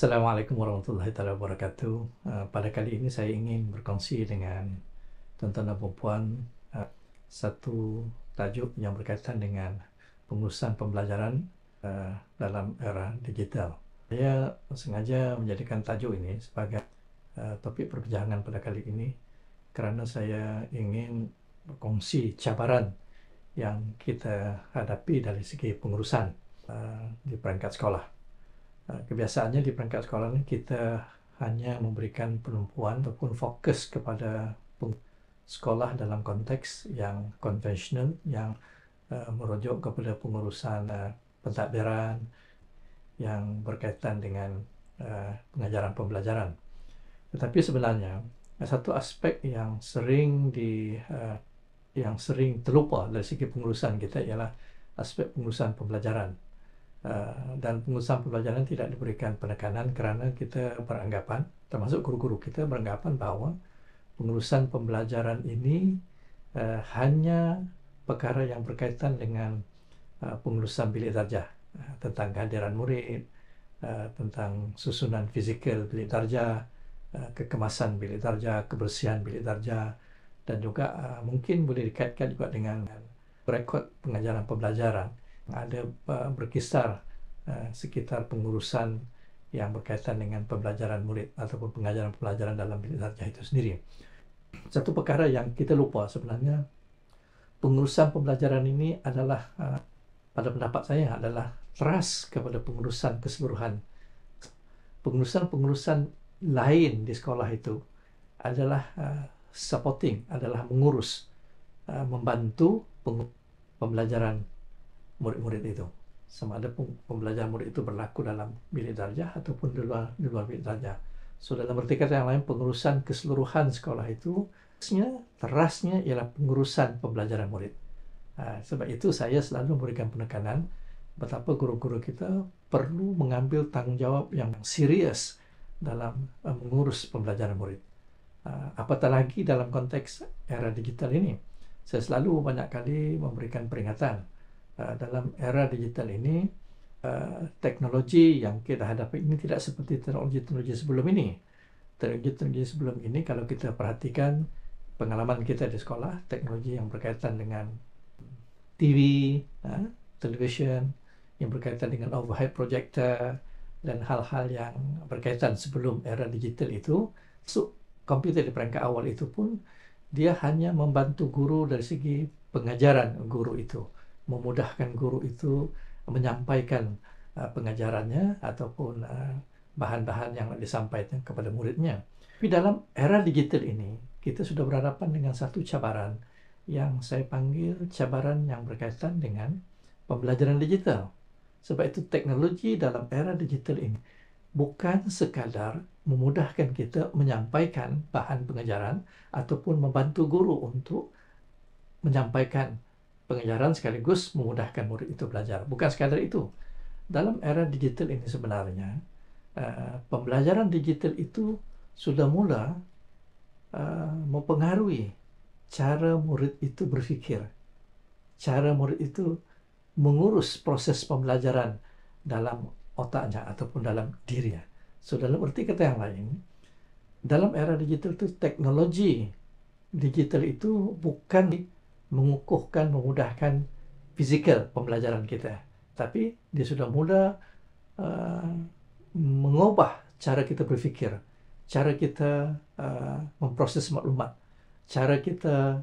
Assalamualaikum warahmatullahi wabarakatuh. Eh, pada kali ini saya ingin berkongsi dengan tuan-tuan dan puan eh, satu tajuk yang berkaitan dengan pengurusan pembelajaran eh, dalam era digital. Saya sengaja menjadikan tajuk ini sebagai topik perbincangan pada kali ini kerana saya ingin berkongsi cabaran yang kita hadapi dari segi pengurusan di peringkat sekolah. Ah, kebiasaannya di peringkat sekolah ini kita hanya memberikan penumpuan ataupun fokus kepada sekolah dalam konteks yang konvensional yang uh, merujuk kepada pengurusan uh, pentadbiran yang berkaitan dengan uh, pengajaran pembelajaran. Tetapi sebenarnya satu aspek yang sering di uh, yang sering terlupa dari segi pengurusan kita ialah aspek pengurusan pembelajaran uh, dan pengurusan pembelajaran tidak diberikan penekanan kerana kita beranggapan termasuk guru-guru kita beranggapan bahawa pengurusan pembelajaran ini uh, hanya perkara yang berkaitan dengan uh, pengurusan bilik darjah uh, tentang kehadiran murid uh, tentang susunan fizikal bilik darjah uh, kekemasan bilik darjah kebersihan bilik darjah dan juga uh, mungkin boleh dikaitkan juga dengan rekod pengajaran pembelajaran ada eh, berkisar eh, sekitar pengurusan yang berkaitan dengan pembelajaran murid ataupun pengajaran pelajaran dalam bilik darjah itu sendiri. Satu perkara yang kita lupa sebenarnya pengurusan pembelajaran ini adalah eh, pada pendapat saya adalah teras kepada pengurusan keseluruhan. Pengurusan-pengurusan lain di sekolah itu adalah supporting, adalah mengurus, membantu pembelajaran murid-murid itu. Sama ada pembelajaran murid itu berlaku dalam bilik darjah ataupun di luar, di luar bilik darjah. So dalam erti kata yang lain, pengurusan keseluruhan sekolah itu terasnya, terasnya ialah pengurusan pembelajaran murid. Ha, sebab itu saya selalu memberikan penekanan betapa guru-guru kita perlu mengambil tanggungjawab yang serius dalam eh, mengurus pembelajaran murid. Uh, apatah lagi dalam konteks era digital ini. Saya selalu banyak kali memberikan peringatan. Ah, dalam era digital ini uh, teknologi yang kita hadapi ini tidak seperti teknologi-teknologi sebelum ini. Teknologi-teknologi sebelum ini kalau kita perhatikan pengalaman kita di sekolah, teknologi yang berkaitan dengan TV, uh, ah, television, yang berkaitan dengan overhead projector dan hal-hal yang berkaitan sebelum era digital itu, so, komputer di peringkat awal itu pun dia hanya membantu guru dari segi pengajaran guru itu memudahkan guru itu menyampaikan uh, pengajarannya ataupun uh, bahan-bahan yang disampaikan kepada muridnya. Tapi dalam era digital ini, kita sudah berhadapan dengan satu cabaran yang saya panggil cabaran yang berkaitan dengan pembelajaran digital. Sebab itu teknologi dalam era digital ini bukan sekadar memudahkan kita menyampaikan bahan pengajaran ataupun membantu guru untuk menyampaikan pengajaran sekaligus memudahkan murid itu belajar. Bukan sekadar itu. Dalam era digital ini sebenarnya, uh, pembelajaran digital itu sudah mula uh, mempengaruhi cara murid itu berpikir. Cara murid itu mengurus proses pembelajaran dalam otaknya ataupun dalam dirinya. So, dalam arti kata yang lain, dalam era digital itu teknologi digital itu bukan mengukuhkan, memudahkan fizikal pembelajaran kita. Tapi dia sudah mula uh, mengubah cara kita berfikir, cara kita uh, memproses maklumat, cara kita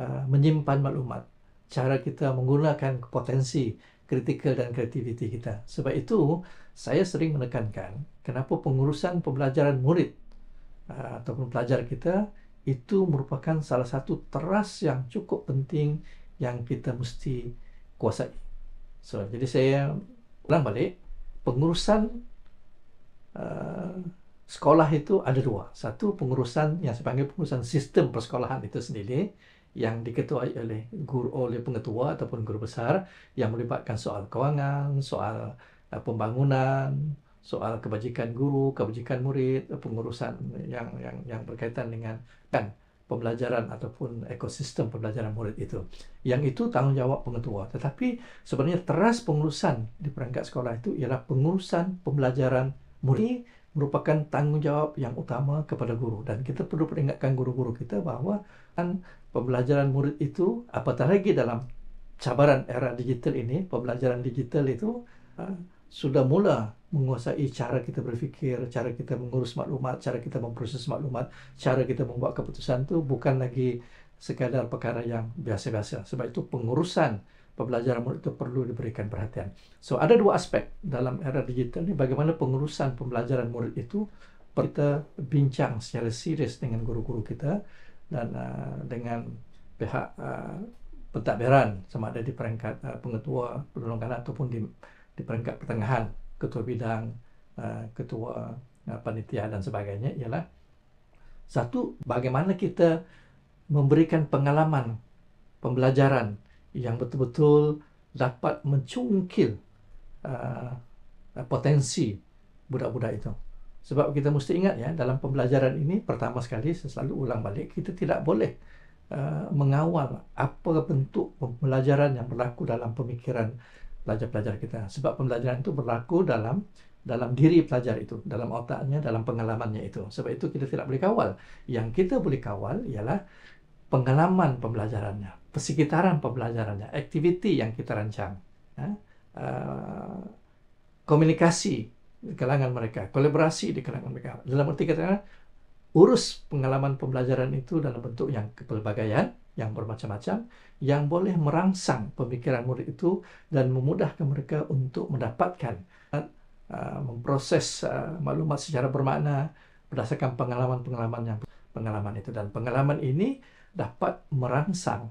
uh, menyimpan maklumat, cara kita menggunakan potensi kritikal dan kreativiti kita. Sebab itu, saya sering menekankan kenapa pengurusan pembelajaran murid uh, ataupun pelajar kita itu merupakan salah satu teras yang cukup penting yang kita mesti kuasai. So, jadi saya ulang balik, pengurusan uh, sekolah itu ada dua. Satu pengurusan yang saya panggil pengurusan sistem persekolahan itu sendiri yang diketuai oleh guru oleh pengetua ataupun guru besar yang melibatkan soal kewangan, soal uh, pembangunan, soal kebajikan guru, kebajikan murid, pengurusan yang yang yang berkaitan dengan kan pembelajaran ataupun ekosistem pembelajaran murid itu. Yang itu tanggungjawab pengetua. Tetapi sebenarnya teras pengurusan di peringkat sekolah itu ialah pengurusan pembelajaran murid. Ini merupakan tanggungjawab yang utama kepada guru. Dan kita perlu peringatkan guru-guru kita bahawa kan pembelajaran murid itu apatah lagi dalam cabaran era digital ini, pembelajaran digital itu uh, sudah mula menguasai cara kita berfikir, cara kita mengurus maklumat, cara kita memproses maklumat, cara kita membuat keputusan tu bukan lagi sekadar perkara yang biasa-biasa. Sebab itu pengurusan pembelajaran murid itu perlu diberikan perhatian. So ada dua aspek dalam era digital ni bagaimana pengurusan pembelajaran murid itu kita bincang secara serius dengan guru-guru kita dan uh, dengan pihak uh, pentadbiran sama ada di peringkat uh, pengetua penolongan ataupun di di peringkat pertengahan ketua bidang uh, ketua uh, panitia dan sebagainya ialah satu bagaimana kita memberikan pengalaman pembelajaran yang betul-betul dapat mencungkil uh, potensi budak-budak itu sebab kita mesti ingat ya dalam pembelajaran ini pertama sekali saya selalu ulang balik kita tidak boleh uh, mengawal apa bentuk pembelajaran yang berlaku dalam pemikiran pelajar-pelajar kita. Sebab pembelajaran itu berlaku dalam dalam diri pelajar itu, dalam otaknya, dalam pengalamannya itu. Sebab itu kita tidak boleh kawal. Yang kita boleh kawal ialah pengalaman pembelajarannya, persekitaran pembelajarannya, aktiviti yang kita rancang, ha? uh, komunikasi di kalangan mereka, kolaborasi di kalangan mereka. Dalam arti kata urus pengalaman pembelajaran itu dalam bentuk yang kepelbagaian, yang bermacam-macam yang boleh merangsang pemikiran murid itu dan memudahkan mereka untuk mendapatkan eh, eh, memproses eh, maklumat secara bermakna berdasarkan pengalaman-pengalaman yang pengalaman itu dan pengalaman ini dapat merangsang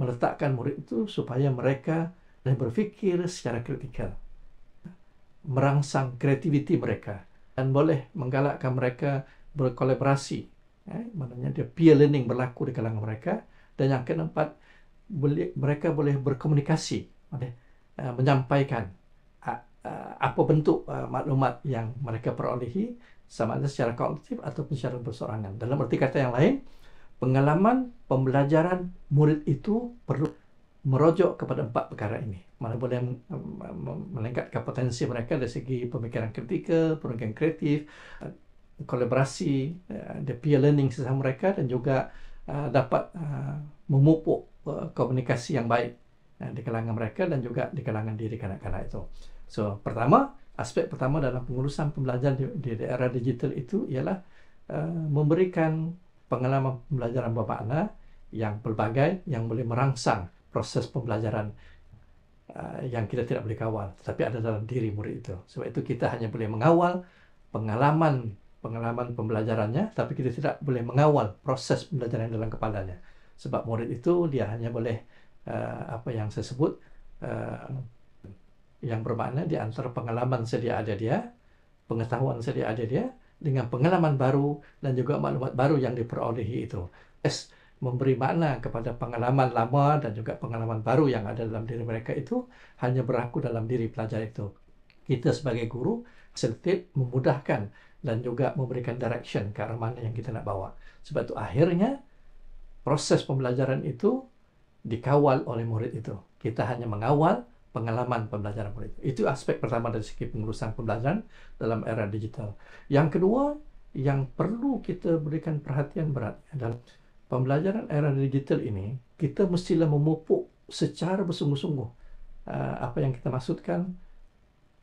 meletakkan murid itu supaya mereka dan berfikir secara kritikal merangsang kreativiti mereka dan boleh menggalakkan mereka berkolaborasi eh, maknanya dia peer learning berlaku di kalangan mereka dan yang keempat boleh, mereka boleh berkomunikasi okay, uh, eh, menyampaikan uh, uh, apa bentuk uh, maklumat yang mereka perolehi sama ada secara kolektif ataupun secara bersorangan dalam erti kata yang lain pengalaman pembelajaran murid itu perlu merojok kepada empat perkara ini mana boleh meningkatkan potensi mereka dari segi pemikiran kritikal, pemikiran kreatif kolaborasi the eh, peer learning sesama mereka dan juga eh, dapat eh, memupuk komunikasi yang baik di kalangan mereka dan juga di kalangan diri kanak-kanak itu. So, pertama, aspek pertama dalam pengurusan pembelajaran di daerah digital itu ialah memberikan pengalaman pembelajaran bermakna yang pelbagai yang boleh merangsang proses pembelajaran yang kita tidak boleh kawal tetapi ada dalam diri murid itu. Sebab itu kita hanya boleh mengawal pengalaman pengalaman pembelajarannya tapi kita tidak boleh mengawal proses pembelajaran dalam kepalanya sebab murid itu dia hanya boleh uh, apa yang saya sebut uh, yang bermakna di antara pengalaman sedia ada dia pengetahuan sedia ada dia dengan pengalaman baru dan juga maklumat baru yang diperolehi itu S memberi makna kepada pengalaman lama dan juga pengalaman baru yang ada dalam diri mereka itu hanya berlaku dalam diri pelajar itu kita sebagai guru sentit memudahkan dan juga memberikan direction ke arah mana yang kita nak bawa. Sebab itu akhirnya proses pembelajaran itu dikawal oleh murid itu. Kita hanya mengawal pengalaman pembelajaran murid. Itu aspek pertama dari segi pengurusan pembelajaran dalam era digital. Yang kedua yang perlu kita berikan perhatian berat adalah pembelajaran era digital ini kita mestilah memupuk secara bersungguh-sungguh eh, apa yang kita maksudkan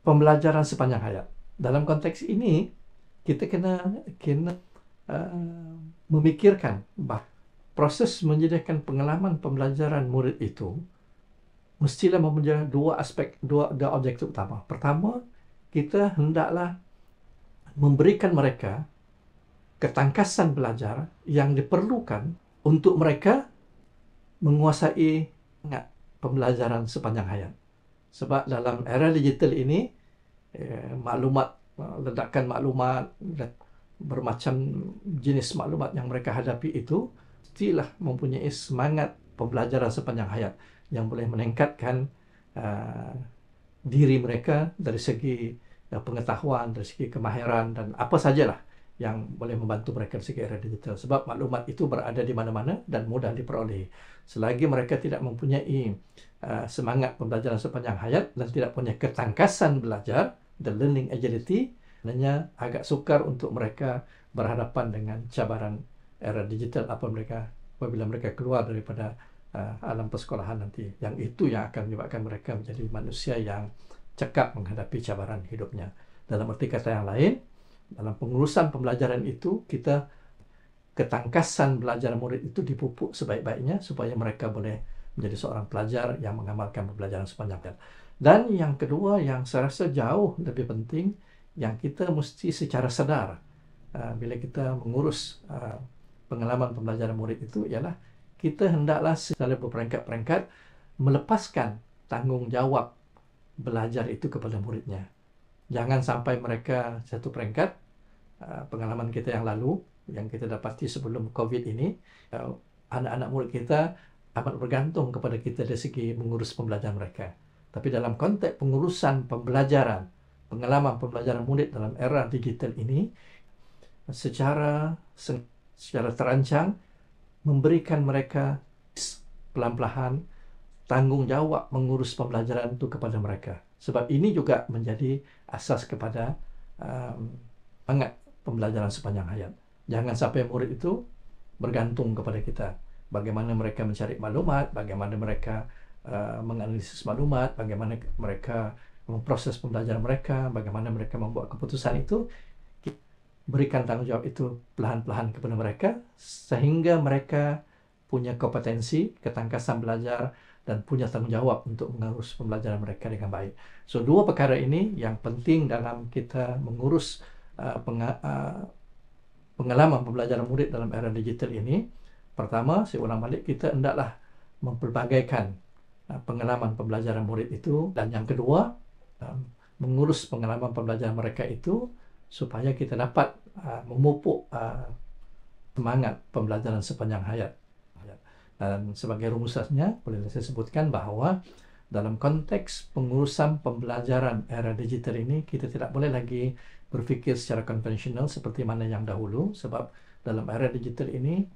pembelajaran sepanjang hayat. Dalam konteks ini, kita kena kena uh, memikirkan bah proses menyediakan pengalaman pembelajaran murid itu mestilah mempunyai dua aspek dua dua objektif utama. Pertama, kita hendaklah memberikan mereka ketangkasan belajar yang diperlukan untuk mereka menguasai ingat, pembelajaran sepanjang hayat. Sebab dalam era digital ini, eh, maklumat Ah, ledakan maklumat dan bermacam jenis maklumat yang mereka hadapi itu stillah mempunyai semangat pembelajaran sepanjang hayat yang boleh meningkatkan uh, diri mereka dari segi uh, pengetahuan dari segi kemahiran dan apa sajalah yang boleh membantu mereka dari segi era digital sebab maklumat itu berada di mana-mana dan mudah diperoleh selagi mereka tidak mempunyai uh, semangat pembelajaran sepanjang hayat dan tidak punya ketangkasan belajar the learning agility nanya agak sukar untuk mereka berhadapan dengan cabaran era digital apa mereka apabila mereka keluar daripada uh, alam persekolahan nanti yang itu yang akan menyebabkan mereka menjadi manusia yang cekap menghadapi cabaran hidupnya dalam arti kata yang lain dalam pengurusan pembelajaran itu kita ketangkasan belajar murid itu dipupuk sebaik-baiknya supaya mereka boleh menjadi seorang pelajar yang mengamalkan pembelajaran sepanjang hayat. Dan yang kedua yang saya rasa jauh lebih penting yang kita mesti secara sedar uh, ah, bila kita mengurus uh, pengalaman pembelajaran murid itu ialah kita hendaklah secara berperingkat-peringkat melepaskan tanggungjawab belajar itu kepada muridnya. Jangan sampai mereka satu peringkat uh, pengalaman kita yang lalu yang kita dapati sebelum COVID ini uh, anak-anak murid kita amat bergantung kepada kita dari segi mengurus pembelajaran mereka. Tapi dalam konteks pengurusan pembelajaran, pengalaman pembelajaran murid dalam era digital ini, secara secara terancang memberikan mereka pelan-pelan tanggungjawab mengurus pembelajaran itu kepada mereka. Sebab ini juga menjadi asas kepada um, sangat pembelajaran sepanjang hayat. Jangan sampai murid itu bergantung kepada kita. Bagaimana mereka mencari maklumat, bagaimana mereka Uh, menganalisis maklumat, bagaimana mereka memproses pembelajaran mereka, bagaimana mereka membuat keputusan itu, berikan tanggungjawab itu pelan-pelan kepada mereka sehingga mereka punya kompetensi, ketangkasan belajar dan punya tanggungjawab untuk mengurus pembelajaran mereka dengan baik. So dua perkara ini yang penting dalam kita mengurus uh, uh, pengalaman pembelajaran murid dalam era digital ini. Pertama, saya ulang balik kita hendaklah memperbagaikan. Ah, pengalaman pembelajaran murid itu dan yang kedua ah, mengurus pengalaman pembelajaran mereka itu supaya kita dapat ah, memupuk semangat pembelajaran sepanjang hayat dan sebagai rumusannya boleh saya sebutkan bahawa dalam konteks pengurusan pembelajaran era digital ini kita tidak boleh lagi berfikir secara konvensional seperti mana yang dahulu sebab dalam era digital ini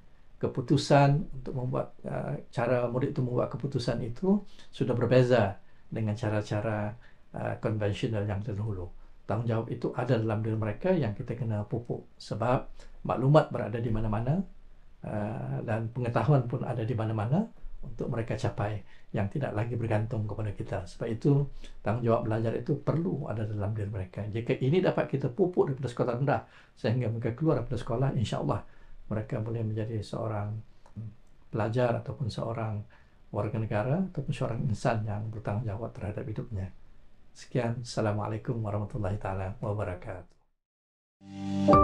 keputusan untuk membuat uh, cara murid itu membuat keputusan itu sudah berbeza dengan cara-cara uh, konvensional -cara, uh, yang terdahulu. Tanggungjawab itu ada dalam diri mereka yang kita kena pupuk sebab maklumat berada di mana-mana uh, dan pengetahuan pun ada di mana-mana untuk mereka capai yang tidak lagi bergantung kepada kita. Sebab itu tanggungjawab belajar itu perlu ada dalam diri mereka. Jika ini dapat kita pupuk daripada sekolah rendah sehingga mereka keluar daripada sekolah, insya mereka boleh menjadi seorang pelajar ataupun seorang warga negara ataupun seorang insan yang bertanggungjawab terhadap hidupnya. Sekian, Assalamualaikum warahmatullahi taala wabarakatuh.